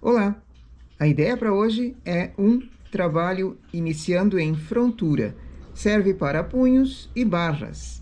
Olá! A ideia para hoje é um trabalho iniciando em frontura. Serve para punhos e barras.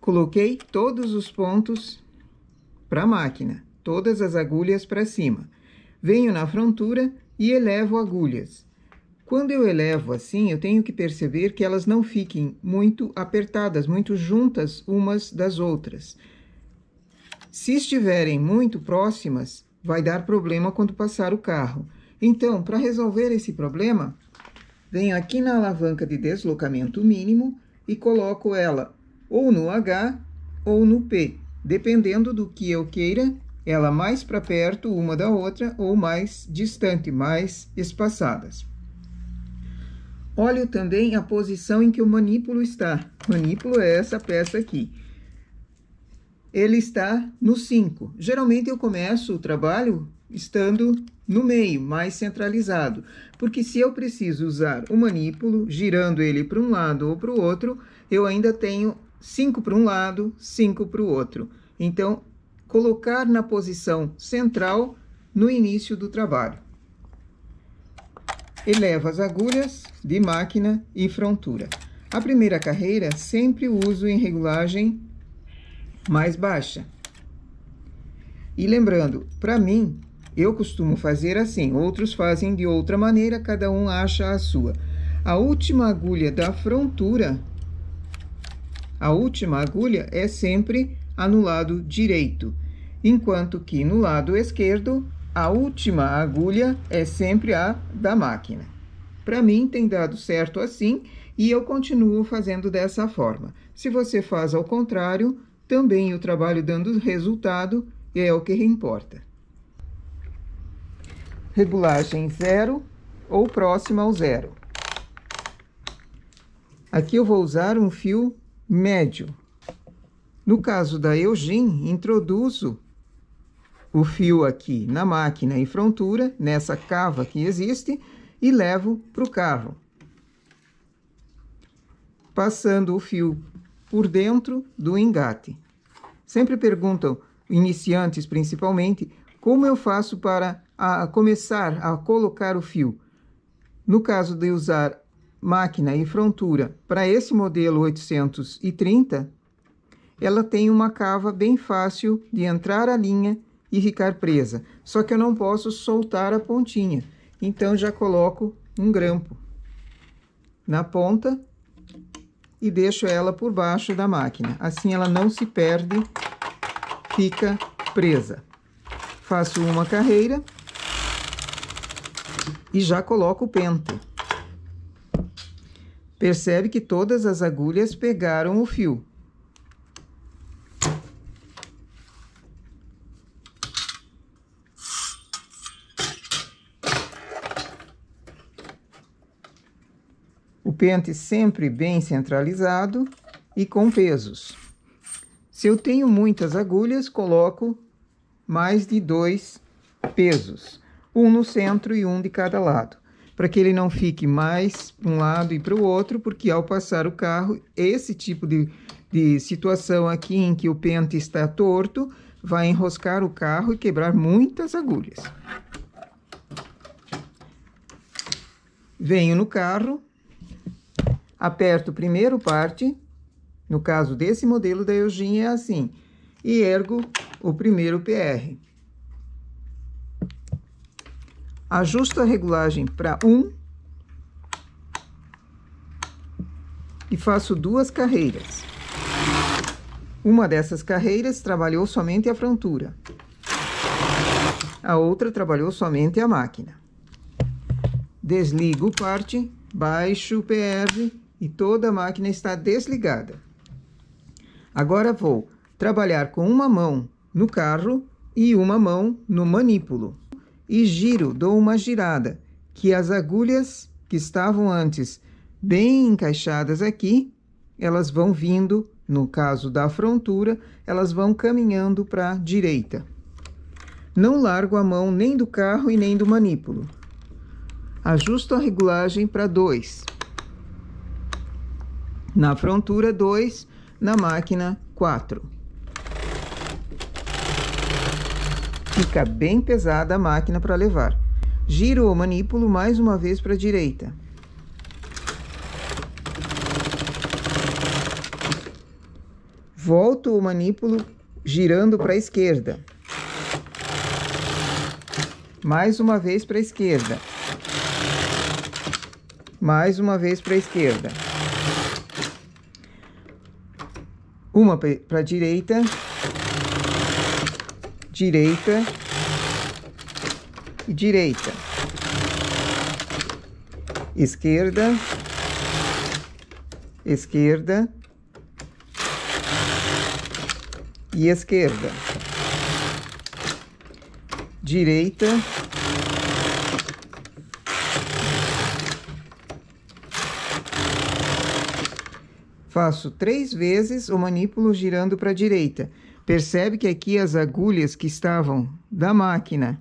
Coloquei todos os pontos para a máquina, todas as agulhas para cima. Venho na frontura e elevo agulhas. Quando eu elevo assim, eu tenho que perceber que elas não fiquem muito apertadas, muito juntas umas das outras. Se estiverem muito próximas, vai dar problema quando passar o carro. Então, para resolver esse problema, venho aqui na alavanca de deslocamento mínimo e coloco ela ou no H ou no P, dependendo do que eu queira, ela mais para perto uma da outra ou mais distante, mais espaçadas. Olho também a posição em que o manipulo está. Manipulo é essa peça aqui ele está no 5. Geralmente eu começo o trabalho estando no meio, mais centralizado, porque se eu preciso usar o manípulo, girando ele para um lado ou para o outro, eu ainda tenho 5 para um lado, 5 para o outro. Então, colocar na posição central no início do trabalho. Eleva as agulhas de máquina e frontura. A primeira carreira sempre uso em regulagem mais baixa. E lembrando, para mim, eu costumo fazer assim, outros fazem de outra maneira, cada um acha a sua. A última agulha da frontura, a última agulha é sempre a no lado direito, enquanto que no lado esquerdo, a última agulha é sempre a da máquina. Para mim tem dado certo assim e eu continuo fazendo dessa forma. Se você faz ao contrário, também o trabalho dando resultado é o que importa. Regulagem zero ou próxima ao zero. Aqui eu vou usar um fio médio. No caso da Eugene, introduzo o fio aqui na máquina em frontura, nessa cava que existe, e levo para o carro. Passando o fio por dentro do engate. Sempre perguntam, iniciantes principalmente, como eu faço para a começar a colocar o fio. No caso de usar máquina e frontura para esse modelo 830, ela tem uma cava bem fácil de entrar a linha e ficar presa. Só que eu não posso soltar a pontinha, então já coloco um grampo na ponta e deixo ela por baixo da máquina. Assim ela não se perde, fica presa. Faço uma carreira e já coloco o pentel. Percebe que todas as agulhas pegaram o fio. pente sempre bem centralizado e com pesos. Se eu tenho muitas agulhas, coloco mais de dois pesos, um no centro e um de cada lado, para que ele não fique mais para um lado e para o outro, porque ao passar o carro, esse tipo de, de situação aqui em que o pente está torto vai enroscar o carro e quebrar muitas agulhas. Venho no carro, Aperto primeiro parte, no caso desse modelo da Eugênia é assim, e ergo o primeiro PR. Ajusto a regulagem para 1 um, e faço duas carreiras. Uma dessas carreiras trabalhou somente a frontura. A outra trabalhou somente a máquina. Desligo parte, baixo o PR e toda a máquina está desligada. Agora vou trabalhar com uma mão no carro e uma mão no manípulo. E giro, dou uma girada, que as agulhas que estavam antes bem encaixadas aqui, elas vão vindo, no caso da frontura, elas vão caminhando para a direita. Não largo a mão nem do carro e nem do manípulo. Ajusto a regulagem para 2 na frontura 2, na máquina 4. Fica bem pesada a máquina para levar. Giro o manipulo mais uma vez para a direita. Volto o manipulo girando para a esquerda. Mais uma vez para a esquerda. Mais uma vez para a esquerda. uma para direita, direita e direita, esquerda, esquerda e esquerda, direita, Faço três vezes o manipulo girando para a direita. Percebe que aqui as agulhas que estavam da máquina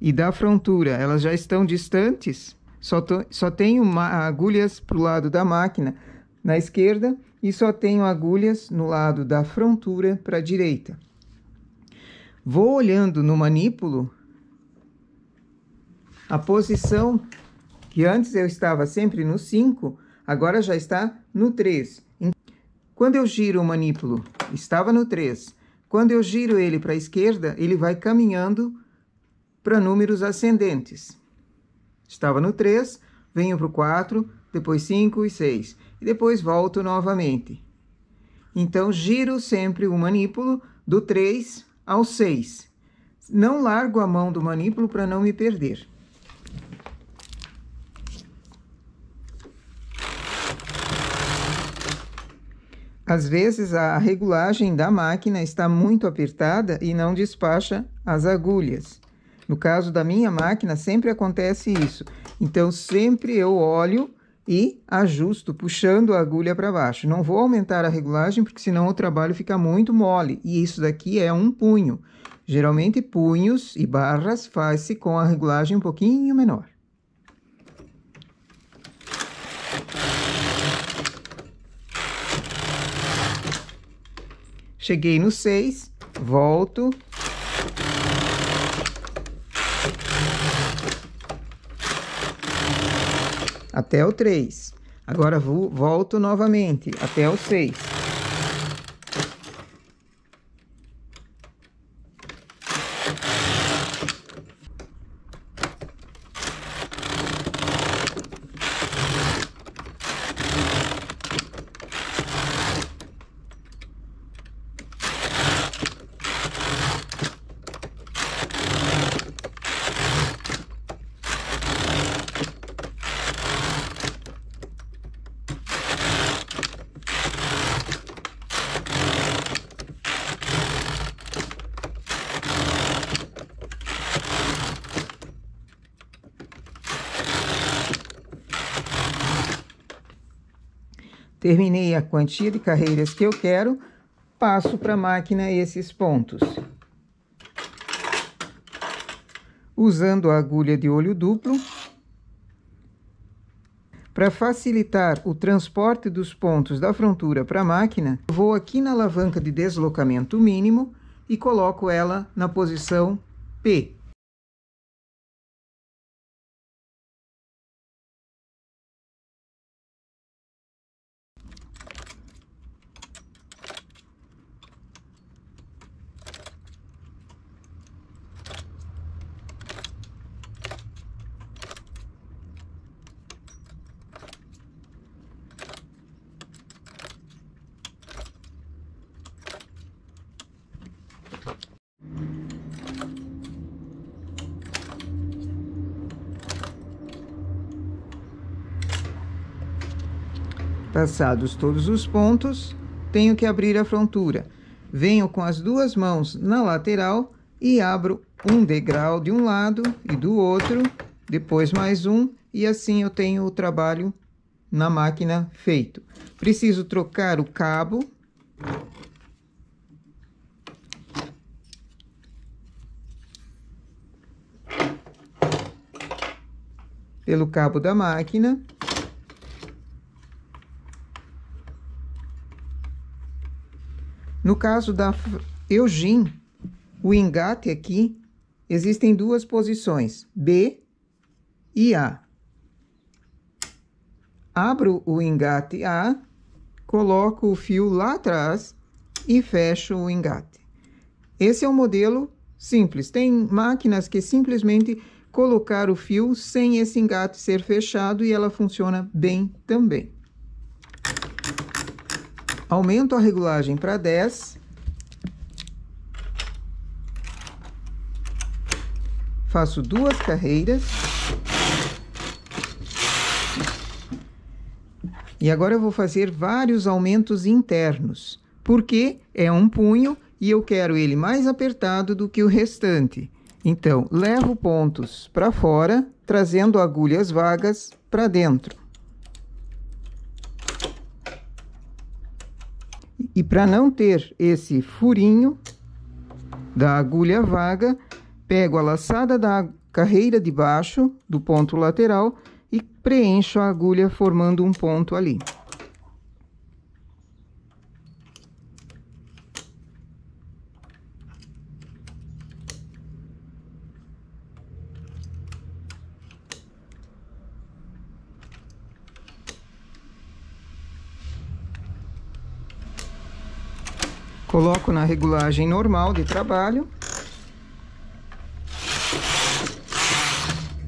e da frontura, elas já estão distantes? Só, to, só tenho agulhas para o lado da máquina, na esquerda, e só tenho agulhas no lado da frontura para a direita. Vou olhando no manipulo a posição que antes eu estava sempre no 5, agora já está no 3. Quando eu giro o manípulo, estava no 3. Quando eu giro ele para a esquerda, ele vai caminhando para números ascendentes. Estava no 3, venho para o 4, depois 5 e 6. E depois volto novamente. Então, giro sempre o manípulo do 3 ao 6. Não largo a mão do manípulo para não me perder. Às vezes a regulagem da máquina está muito apertada e não despacha as agulhas. No caso da minha máquina, sempre acontece isso. Então, sempre eu olho e ajusto, puxando a agulha para baixo. Não vou aumentar a regulagem, porque senão o trabalho fica muito mole. E isso daqui é um punho. Geralmente, punhos e barras faz-se com a regulagem um pouquinho menor. Cheguei no 6, volto. Até o 3. Agora volto novamente até o 6. Terminei a quantia de carreiras que eu quero, passo para a máquina esses pontos. Usando a agulha de olho duplo, para facilitar o transporte dos pontos da frontura para a máquina, vou aqui na alavanca de deslocamento mínimo e coloco ela na posição P. Passados todos os pontos, tenho que abrir a frontura. Venho com as duas mãos na lateral e abro um degrau de um lado e do outro, depois mais um, e assim eu tenho o trabalho na máquina feito. Preciso trocar o cabo. Pelo cabo da máquina. No caso da Eugene, o engate aqui, existem duas posições, B e A. Abro o engate A, coloco o fio lá atrás e fecho o engate. Esse é um modelo simples. Tem máquinas que simplesmente colocar o fio sem esse engate ser fechado e ela funciona bem também. Aumento a regulagem para 10. Faço duas carreiras. E agora eu vou fazer vários aumentos internos, porque é um punho e eu quero ele mais apertado do que o restante. Então, levo pontos para fora, trazendo agulhas vagas para dentro. E para não ter esse furinho da agulha vaga, pego a laçada da carreira de baixo do ponto lateral e preencho a agulha formando um ponto ali. Coloco na regulagem normal de trabalho.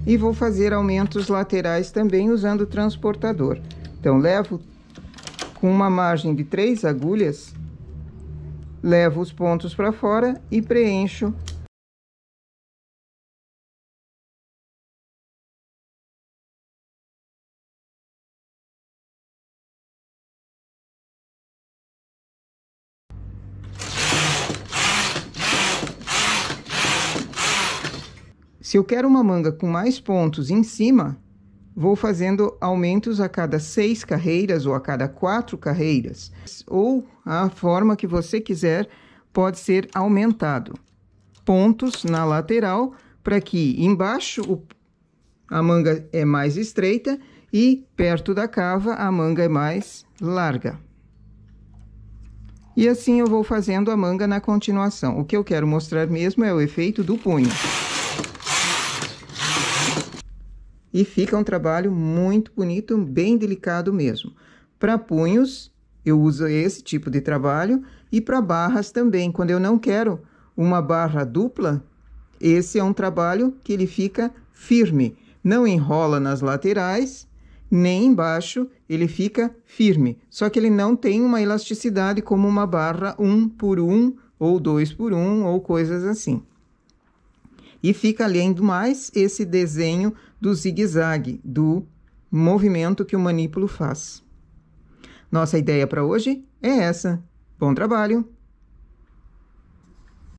E vou fazer aumentos laterais também usando o transportador. Então, levo com uma margem de três agulhas, levo os pontos para fora e preencho Se eu quero uma manga com mais pontos em cima, vou fazendo aumentos a cada seis carreiras ou a cada quatro carreiras, ou a forma que você quiser pode ser aumentado. Pontos na lateral para que embaixo o, a manga é mais estreita e perto da cava a manga é mais larga. E assim eu vou fazendo a manga na continuação. O que eu quero mostrar mesmo é o efeito do punho e fica um trabalho muito bonito, bem delicado mesmo. Para punhos, eu uso esse tipo de trabalho e para barras também. Quando eu não quero uma barra dupla, esse é um trabalho que ele fica firme, não enrola nas laterais nem embaixo, ele fica firme. Só que ele não tem uma elasticidade como uma barra um por um ou dois por um ou coisas assim. E fica além mais esse desenho do zigue-zague, do movimento que o manípulo faz. Nossa ideia para hoje é essa. Bom trabalho!